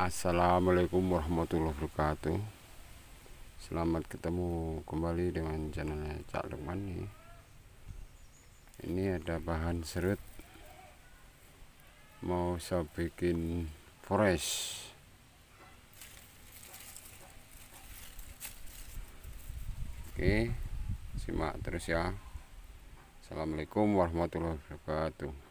Assalamualaikum warahmatullahi wabarakatuh Selamat ketemu kembali dengan channel Cak Lukman Ini ada bahan serut Mau saya bikin forest Oke simak terus ya Assalamualaikum warahmatullahi wabarakatuh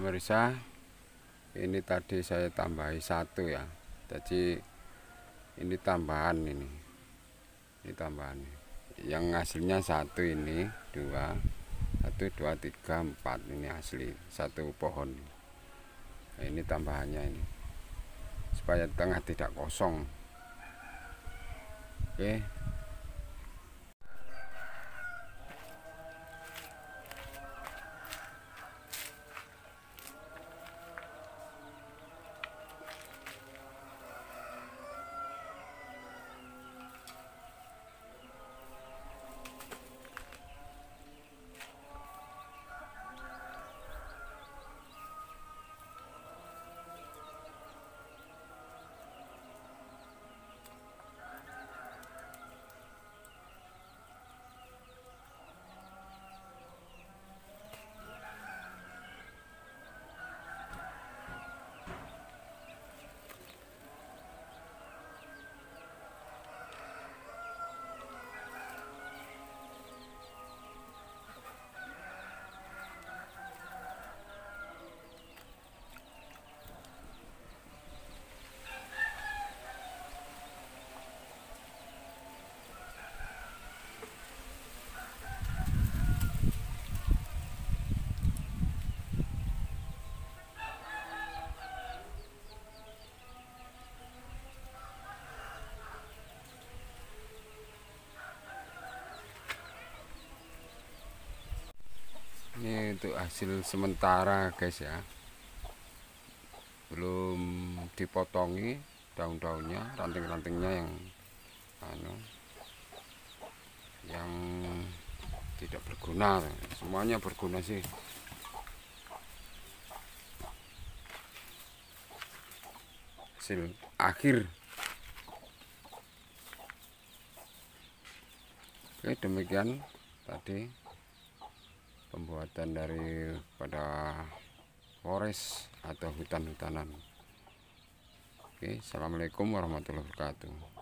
pemirsa ini tadi saya tambahi satu ya jadi ini tambahan ini ini tambahan yang hasilnya satu ini dua satu dua tiga empat ini asli satu pohon nah, ini tambahannya ini supaya tengah tidak kosong oke ini untuk hasil sementara guys ya belum dipotongi daun-daunnya ranting-rantingnya yang anu yang tidak berguna semuanya berguna sih hasil akhir oke demikian tadi pembuatan dari pada forest atau hutan-hutanan oke assalamualaikum warahmatullahi wabarakatuh